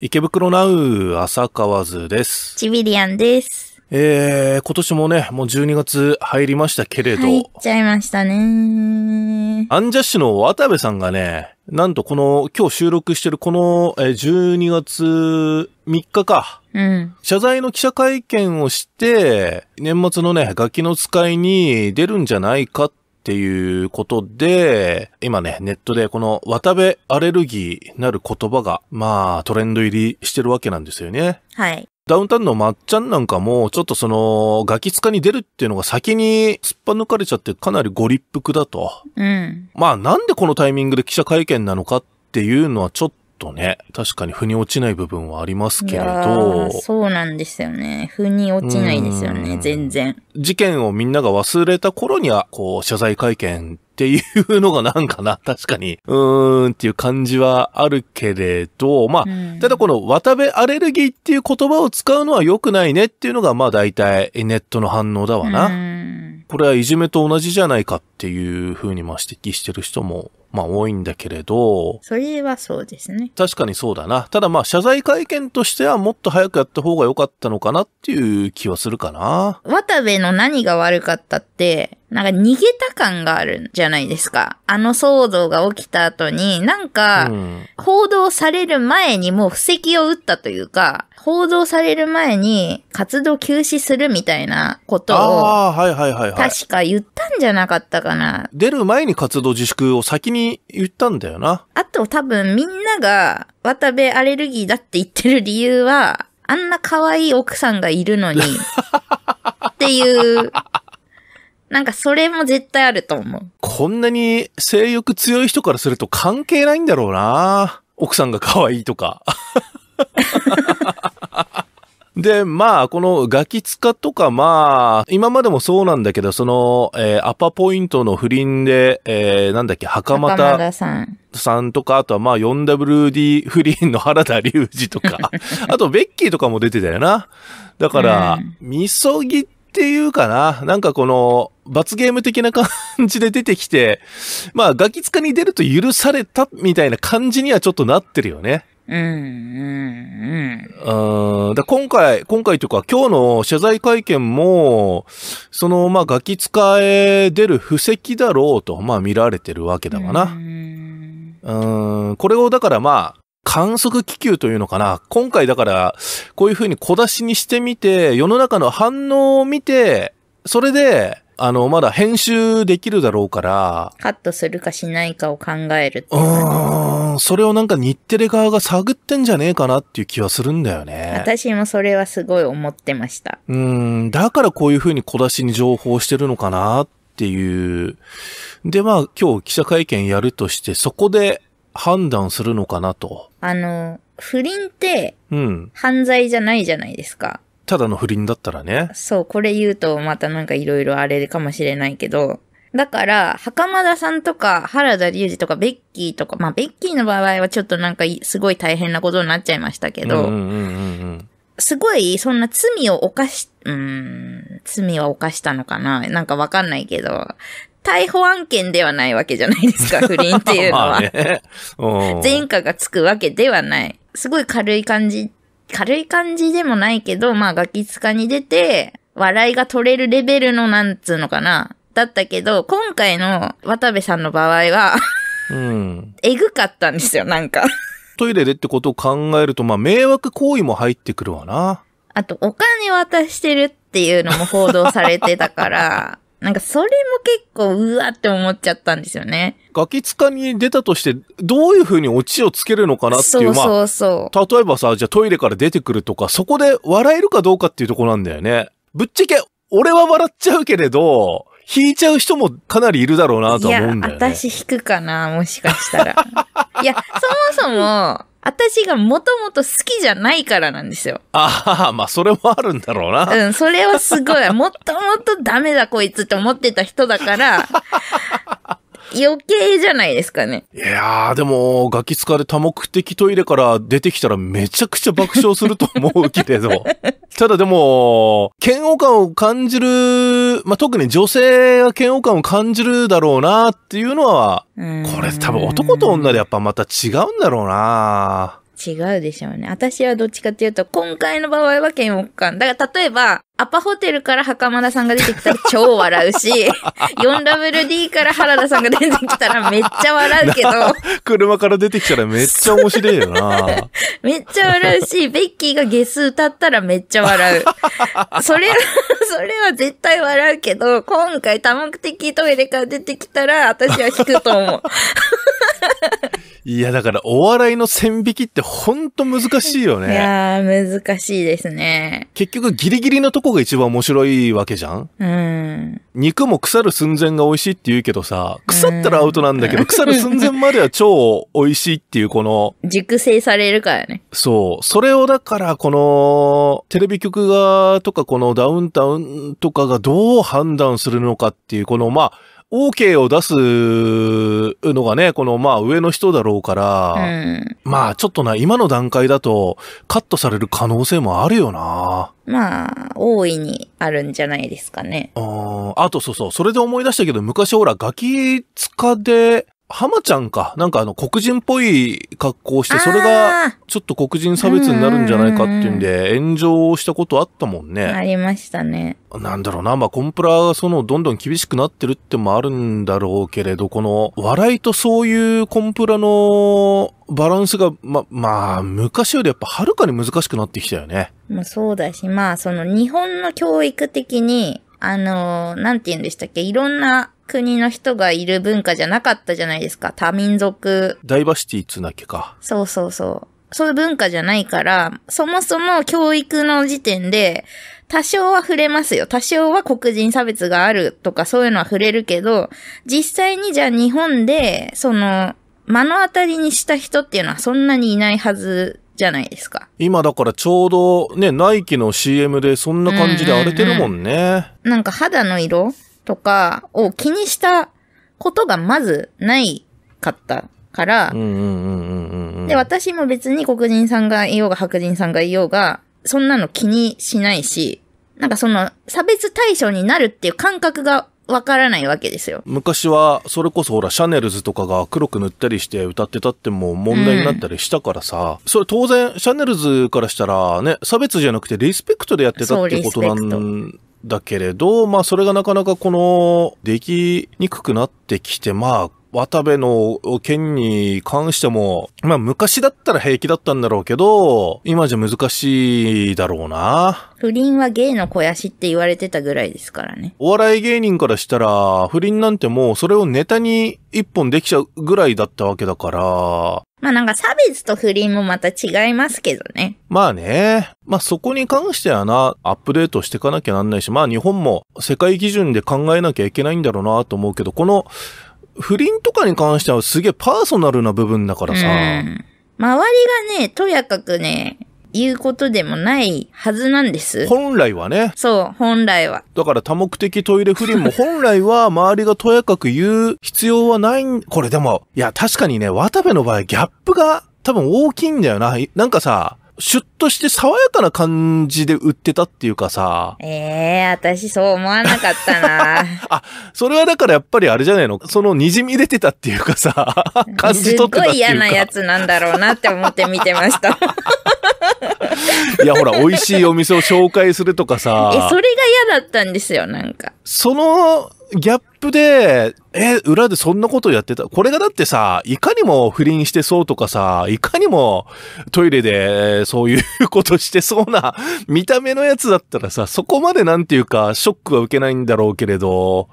池袋ナウ浅川図です。チビリアンです。えー、今年もね、もう12月入りましたけれど。入っちゃいましたね。アンジャッシュの渡部さんがね、なんとこの、今日収録してるこの、え12月3日か。うん。謝罪の記者会見をして、年末のね、ガキの使いに出るんじゃないかっっていうことで、今ね、ネットでこの渡部アレルギーなる言葉が、まあトレンド入りしてるわけなんですよね。はい。ダウンタウンのまっちゃんなんかも、ちょっとその、ガキ使に出るっていうのが先に突っ張抜かれちゃってかなりご立腹だと。うん。まあなんでこのタイミングで記者会見なのかっていうのはちょっと、とね、確かに腑に落ちない部分はありますけれど。そうなんですよね。腑に落ちないですよね、全然。事件をみんなが忘れた頃には、こう、謝罪会見っていうのがなんかな、確かに。うーんっていう感じはあるけれど、まあ、ただこの渡辺アレルギーっていう言葉を使うのは良くないねっていうのが、まあ大体ネットの反応だわな。これはいじめと同じじゃないかっていうふうにまあ指摘してる人もまあ多いんだけれど。それはそうですね。確かにそうだな。ただまあ謝罪会見としてはもっと早くやった方が良かったのかなっていう気はするかな。渡部の何が悪かったって、なんか逃げた感があるんじゃないですか。あの騒動が起きた後に、なんか、報道される前にもう布石を打ったというか、報道される前に活動休止するみたいなことを、確か言ったんじゃなかったかな。はいはいはいはい、出る前に活動自粛を先にに言ったんだよな。あと多分みんなが渡部アレルギーだって言ってる理由は、あんな可愛い奥さんがいるのに、っていう、なんかそれも絶対あると思う。こんなに性欲強い人からすると関係ないんだろうな。奥さんが可愛いとか。で、まあ、このガキ使とか、まあ、今までもそうなんだけど、その、えー、アパポイントの不倫で、えー、なんだっけ、袴田さん。さんとか、あとはまあ 4WD 不倫の原田隆二とか、あとベッキーとかも出てたよな。だから、みそぎっていうかな、なんかこの、罰ゲーム的な感じで出てきて、まあガキ使に出ると許されたみたいな感じにはちょっとなってるよね。うんうんだ今回、今回というか今日の謝罪会見も、そのまあガキ使え出る布石だろうとまあ見られてるわけだわな。うん、これをだからまあ観測気球というのかな。今回だからこういうふうに小出しにしてみて、世の中の反応を見て、それで、あの、まだ編集できるだろうから。カットするかしないかを考えるってう。うん。それをなんか日テレ側が探ってんじゃねえかなっていう気はするんだよね。私もそれはすごい思ってました。うん。だからこういうふうに小出しに情報してるのかなっていう。で、まあ今日記者会見やるとして、そこで判断するのかなと。あの、不倫って、うん。犯罪じゃないじゃないですか。ただの不倫だったらね。そう、これ言うとまたなんかいろいろあれかもしれないけど、だから、袴田さんとか、原田隆二とか、ベッキーとか、まあ、ベッキーの場合はちょっとなんか、すごい大変なことになっちゃいましたけど、すごい、そんな罪を犯し、うーん、罪は犯したのかななんかわかんないけど、逮捕案件ではないわけじゃないですか、不倫っていうのは。ね、前科がつくわけではない。すごい軽い感じ軽い感じでもないけど、まあガキツカに出て、笑いが取れるレベルのなんつうのかな。だったけど、今回の渡部さんの場合はうん。えぐかったんですよ、なんかトイレでってことを考えると、まあ迷惑行為も入ってくるわな。あと、お金渡してるっていうのも報道されてたから、なんかそれも結構うわって思っちゃったんですよね。ガキつかに出たとして、どういうふうにオチをつけるのかなっていう。そうそうそう、まあ。例えばさ、じゃあトイレから出てくるとか、そこで笑えるかどうかっていうとこなんだよね。ぶっちゃけ、俺は笑っちゃうけれど、引いちゃう人もかなりいるだろうなと思うんだよね。いや、私引くかな、もしかしたら。いや、そもそも、私がもともと好きじゃないからなんですよ。ああ、まあそれもあるんだろうな。うん、それはすごい。もともとダメだこいつって思ってた人だから、余計じゃないですかね。いやー、でも、ガキ使で多目的トイレから出てきたらめちゃくちゃ爆笑すると思うけれど。ただでも、嫌悪感を感じる、まあ、特に女性が嫌悪感を感じるだろうなっていうのは、これ多分男と女でやっぱまた違うんだろうな違うでしょうね。私はどっちかっていうと、今回の場合は嫌悪感。だから例えば、アパホテルから袴田さんが出てきたら超笑うし、4WD から原田さんが出てきたらめっちゃ笑うけど。車から出てきたらめっちゃ面白いよな。めっちゃ笑うし、ベッキーがゲス歌ったらめっちゃ笑う。それは、それは絶対笑うけど、今回多目的トイレから出てきたら私は引くと思う。いや、だからお笑いの線引きってほんと難しいよね。いやー、難しいですね。結局ギリギリのとこが一番面白いわけじゃんうん。肉も腐る寸前が美味しいって言うけどさ、腐ったらアウトなんだけど、腐る寸前までは超美味しいっていうこの。熟成されるからね。そう。それをだからこの、テレビ局側とかこのダウンタウンとかがどう判断するのかっていう、このまあ、OK を出すのがね、このまあ上の人だろうから、うん、まあちょっとな、今の段階だとカットされる可能性もあるよな。まあ、大いにあるんじゃないですかね。ああとそうそう、それで思い出したけど、昔ほら、ガキ使で、浜ちゃんか。なんかあの、黒人っぽい格好をして、それが、ちょっと黒人差別になるんじゃないかっていうんで、炎上したことあったもんね。ありましたね。なんだろうな。まあ、コンプラがその、どんどん厳しくなってるってもあるんだろうけれど、この、笑いとそういうコンプラのバランスが、ま、まあ、昔よりやっぱはるかに難しくなってきたよね。もうそうだし、まあ、その、日本の教育的に、あの、なんて言うんでしたっけ、いろんな国の人がいる文化じゃなかったじゃないですか。多民族。ダイバーシティつなきか。そうそうそう。そういう文化じゃないから、そもそも教育の時点で、多少は触れますよ。多少は黒人差別があるとかそういうのは触れるけど、実際にじゃあ日本で、その、目の当たりにした人っていうのはそんなにいないはずじゃないですか。今だからちょうどね、ナイキの CM でそんな感じで荒れてるもんね。うんうんうん、なんか肌の色とかを気にしたことがまずないかったから、で、私も別に黒人さんがいようが白人さんがいようが、そんなの気にしないし、なんかその差別対象になるっていう感覚がわからないわけですよ。昔は、それこそほら、シャネルズとかが黒く塗ったりして歌ってたってもう問題になったりしたからさ、うん、それ当然、シャネルズからしたらね、差別じゃなくてリスペクトでやってたってことなんだけれど、まあそれがなかなかこの、できにくくなってきて、まあ、渡部の件に関しても、まあ昔だったら平気だったんだろうけど、今じゃ難しいだろうな。不倫は芸の肥やしって言われてたぐらいですからね。お笑い芸人からしたら、不倫なんてもうそれをネタに一本できちゃうぐらいだったわけだから、まあなんか差別と不倫もまた違いますけどね。まあね。まあそこに関してはな、アップデートしていかなきゃなんないし、まあ日本も世界基準で考えなきゃいけないんだろうなと思うけど、この不倫とかに関してはすげえパーソナルな部分だからさ。うん、周りがね、とやかくね、言うことでもないはずなんです。本来はね。そう、本来は。だから多目的トイレ不倫も本来は周りがとやかく言う必要はないん、これでも、いや確かにね、渡部の場合ギャップが多分大きいんだよな。なんかさ、シュッとして爽やかな感じで売ってたっていうかさ。ええー、私そう思わなかったな。あ、それはだからやっぱりあれじゃないのその滲み出てたっていうかさ、感じ取ってたっていうか。すごい嫌なやつなんだろうなって思って見てました。いやほら、美味しいお店を紹介するとかさ。え、それが嫌だったんですよ、なんか。その、ギャップで、え、裏でそんなことやってた。これがだってさ、いかにも不倫してそうとかさ、いかにもトイレでそういうことしてそうな見た目のやつだったらさ、そこまでなんていうかショックは受けないんだろうけれど、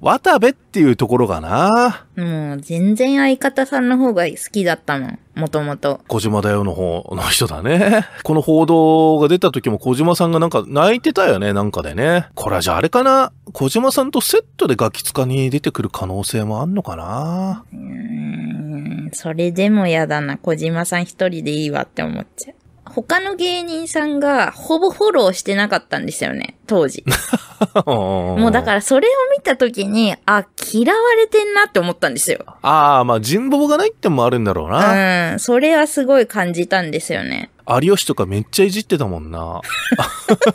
渡部っていうところかな。もう、全然相方さんの方が好きだったの。もともと。小島だよの方の人だね。この報道が出た時も小島さんがなんか泣いてたよね、なんかでね。これはじゃああれかな。小島さんとセットでガキ使に出てくる可能性もあんのかな。うーん、それでも嫌だな。小島さん一人でいいわって思っちゃう。他の芸人さんがほぼフォローしてなかったんですよね、当時。もうだからそれを見た時に、あ、嫌われてんなって思ったんですよ。ああ、まあ人望がないってもあるんだろうな。うん、それはすごい感じたんですよね。有吉とかめっちゃいじってたもんな。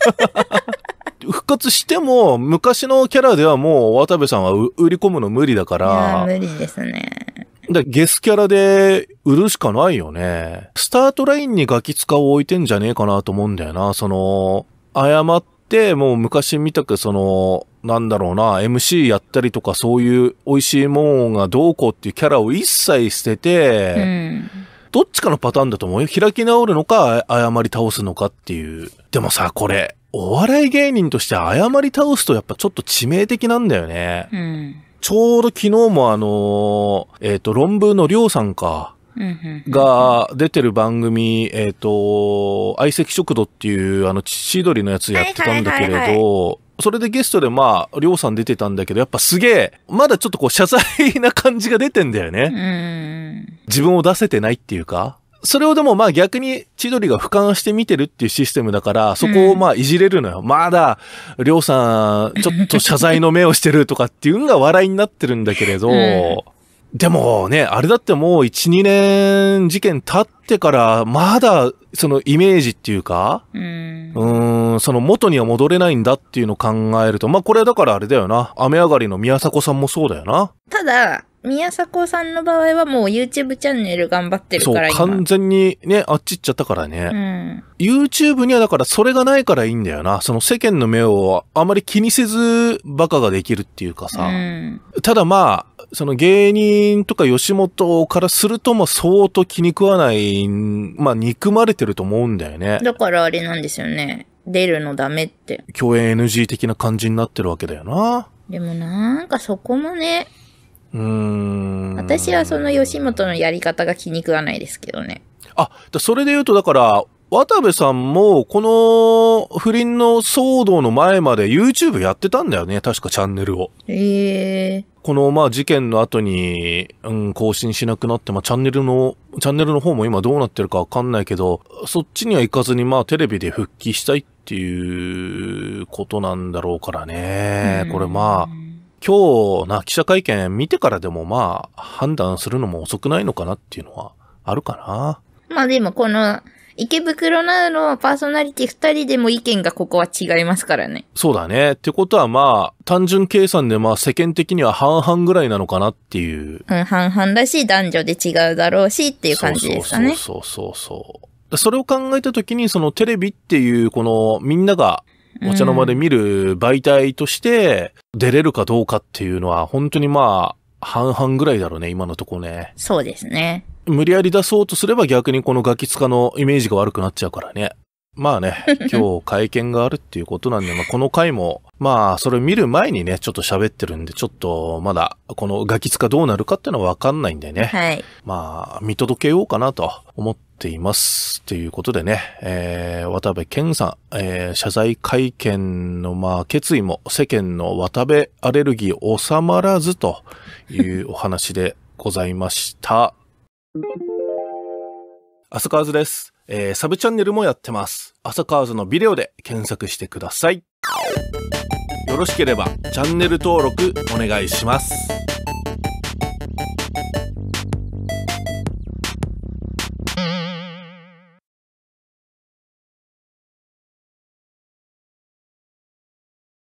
復活しても、昔のキャラではもう、渡部さんは売り込むの無理だから。無理ですね。だゲスキャラで売るしかないよね。スタートラインにガキ使を置いてんじゃねえかなと思うんだよな。その、誤って、もう昔見たくその、なんだろうな、MC やったりとかそういう美味しいもんがどうこうっていうキャラを一切捨てて、うん、どっちかのパターンだと思うよ。開き直るのか、誤り倒すのかっていう。でもさ、これ、お笑い芸人として誤り倒すとやっぱちょっと致命的なんだよね。うんちょうど昨日もあのえっ、ー、と、論文のりょうさんか、が出てる番組、えっ、ー、と、相席食堂っていう、あの、どりのやつやってたんだけれど、それでゲストでまあ、りょうさん出てたんだけど、やっぱすげえ、まだちょっとこう謝罪な感じが出てんだよね。自分を出せてないっていうか。それをでもまあ逆に千鳥が俯瞰して見てるっていうシステムだから、そこをまあいじれるのよ。うん、まだ、りょうさん、ちょっと謝罪の目をしてるとかっていうのが笑いになってるんだけれど、うん、でもね、あれだってもう1、2年事件経ってから、まだそのイメージっていうか、うん、うんその元には戻れないんだっていうのを考えると、まあこれだからあれだよな。雨上がりの宮迫さんもそうだよな。ただ、宮迫さんの場合はもう YouTube チャンネル頑張ってるからそう、完全にね、あっち行っちゃったからね。うん、YouTube にはだからそれがないからいいんだよな。その世間の目をあまり気にせずバカができるっていうかさ。うん、ただまあ、その芸人とか吉本からするとも相当気に食わない、まあ憎まれてると思うんだよね。だからあれなんですよね。出るのダメって。共演 NG 的な感じになってるわけだよな。でもなんかそこもね、うん。私はその吉本のやり方が気に食わないですけどね。あ、それで言うと、だから、渡部さんも、この不倫の騒動の前まで YouTube やってたんだよね。確かチャンネルを。へえ。この、まあ、事件の後に、うん、更新しなくなって、まあ、チャンネルの、チャンネルの方も今どうなってるかわかんないけど、そっちには行かずに、まあ、テレビで復帰したいっていうことなんだろうからね。うん、これまあ、今日な記者会見見てからでもまあ、判断するのも遅くないのかなっていうのはあるかな。まあでもこの、池袋などのパーソナリティ二人でも意見がここは違いますからね。そうだね。ってことはまあ、単純計算でまあ世間的には半々ぐらいなのかなっていう。うん、半々だし、男女で違うだろうしっていう感じですかね。そうそうそうそうそう。それを考えたときに、そのテレビっていう、このみんながお茶の間で見る媒体として出れるかどうかっていうのは、本当にまあ、半々ぐらいだろうね、今のとこね。そうですね。無理やり出そうとすれば逆にこのガキ使のイメージが悪くなっちゃうからね。まあね、今日会見があるっていうことなんで、まあこの回も、まあそれ見る前にね、ちょっと喋ってるんで、ちょっとまだこのガキ使どうなるかっていうのはわかんないんでね。はい。まあ見届けようかなと思っています。ということでね、えー、渡部健さん、えー、謝罪会見の、まあ、決意も世間の渡部アレルギー収まらずというお話でございました。浅川図です。えー、サブチャンネルもやってます。浅川図のビデオで検索してください。よろしければチャンネル登録お願いします。